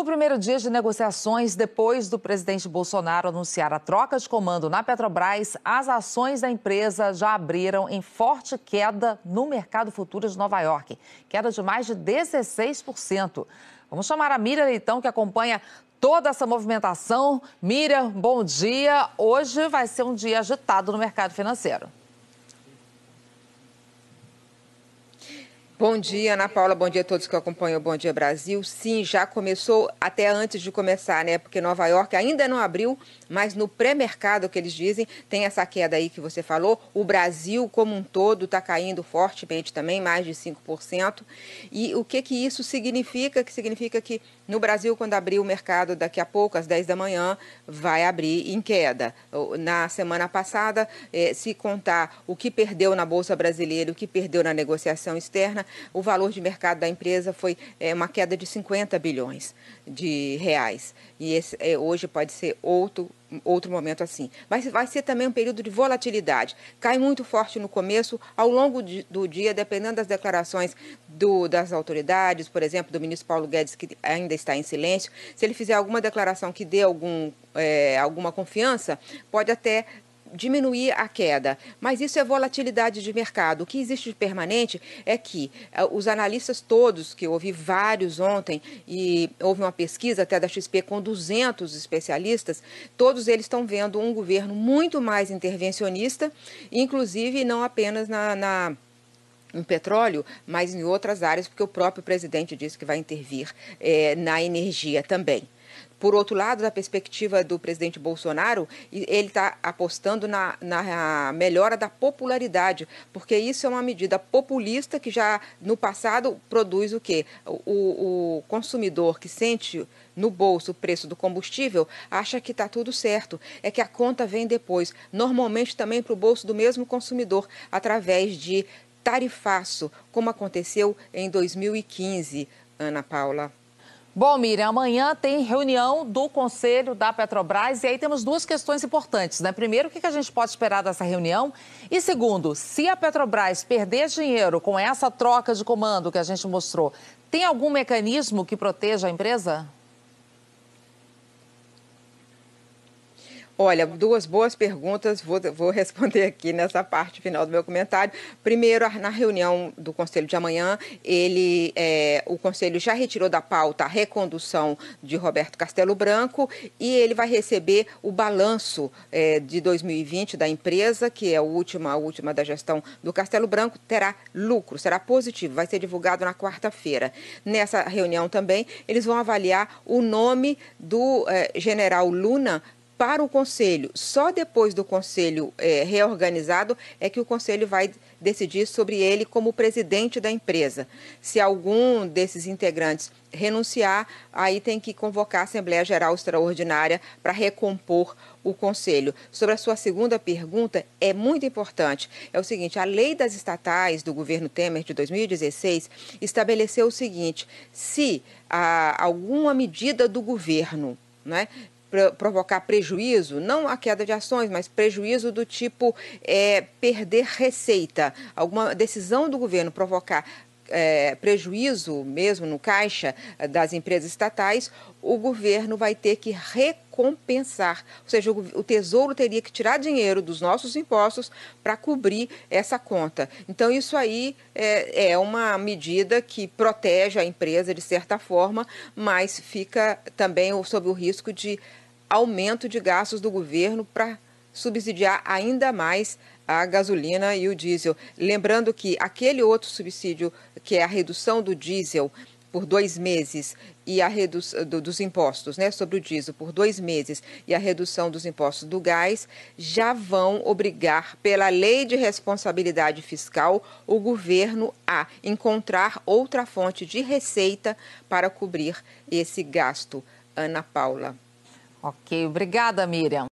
No primeiro dia de negociações, depois do presidente Bolsonaro anunciar a troca de comando na Petrobras, as ações da empresa já abriram em forte queda no mercado futuro de Nova York, queda de mais de 16%. Vamos chamar a Mira Leitão, que acompanha toda essa movimentação. Mira, bom dia. Hoje vai ser um dia agitado no mercado financeiro. Bom dia, Ana Paula. Bom dia a todos que acompanham o Bom Dia Brasil. Sim, já começou até antes de começar, né? Porque Nova York ainda não abriu, mas no pré-mercado que eles dizem, tem essa queda aí que você falou. O Brasil como um todo está caindo fortemente também, mais de 5%. E o que que isso significa? Que significa que no Brasil, quando abrir o mercado daqui a pouco, às 10 da manhã, vai abrir em queda. Na semana passada, eh, se contar o que perdeu na Bolsa Brasileira, o que perdeu na negociação externa, o valor de mercado da empresa foi é, uma queda de 50 bilhões de reais. E esse, é, hoje pode ser outro outro momento assim. Mas vai ser também um período de volatilidade. Cai muito forte no começo, ao longo de, do dia, dependendo das declarações do, das autoridades, por exemplo, do ministro Paulo Guedes, que ainda está em silêncio. Se ele fizer alguma declaração que dê algum, é, alguma confiança, pode até diminuir a queda. Mas isso é volatilidade de mercado. O que existe de permanente é que eh, os analistas todos, que ouvi vários ontem, e houve uma pesquisa até da XP com 200 especialistas, todos eles estão vendo um governo muito mais intervencionista, inclusive não apenas na, na em petróleo, mas em outras áreas, porque o próprio presidente disse que vai intervir é, na energia também. Por outro lado, da perspectiva do presidente Bolsonaro, ele está apostando na, na melhora da popularidade, porque isso é uma medida populista que já no passado produz o quê? O, o consumidor que sente no bolso o preço do combustível acha que está tudo certo, é que a conta vem depois, normalmente também para o bolso do mesmo consumidor, através de tarifaço, como aconteceu em 2015, Ana Paula. Bom, Miriam, amanhã tem reunião do Conselho da Petrobras e aí temos duas questões importantes, né? Primeiro, o que a gente pode esperar dessa reunião? E segundo, se a Petrobras perder dinheiro com essa troca de comando que a gente mostrou, tem algum mecanismo que proteja a empresa? Olha, duas boas perguntas, vou, vou, responder aqui nessa parte final do meu comentário. Primeiro, na reunião do Conselho de amanhã, ele, é, o Conselho já retirou da pauta a recondução de Roberto Castelo Branco e ele vai receber o balanço é, de 2020 da empresa, que é a última, a última da gestão do Castelo Branco, terá lucro, será positivo, vai ser divulgado na quarta-feira. Nessa reunião também, eles vão avaliar o nome do é, general Luna para o Conselho. Só depois do Conselho é, reorganizado é que o Conselho vai decidir sobre ele como presidente da empresa. Se algum desses integrantes renunciar, aí tem que convocar a Assembleia Geral Extraordinária para recompor o Conselho. Sobre a sua segunda pergunta, é muito importante. É o seguinte: a lei das estatais do governo Temer de 2016 estabeleceu o seguinte: se a, ah, alguma medida do governo né, provocar prejuízo, não a queda de ações, mas prejuízo do tipo é, perder receita, alguma decisão do governo provocar é, prejuízo mesmo no caixa eh, das empresas estatais, o governo vai ter que recompensar. Ou seja, o, o Tesouro teria que tirar dinheiro dos nossos impostos para cobrir essa conta. Então, isso aí é, é, uma medida que protege a empresa de certa forma, mas fica também sob o risco de aumento de gastos do governo para subsidiar ainda mais a gasolina e o diesel. Lembrando que aquele outro subsídio, que é a redução do diesel por dois meses e a redução dos impostos né, sobre o diesel por dois meses e a redução dos impostos do gás, já vão obrigar, pela lei de responsabilidade fiscal, o governo a encontrar outra fonte de receita para cobrir esse gasto. Ana Paula. Ok, obrigada, Miriam.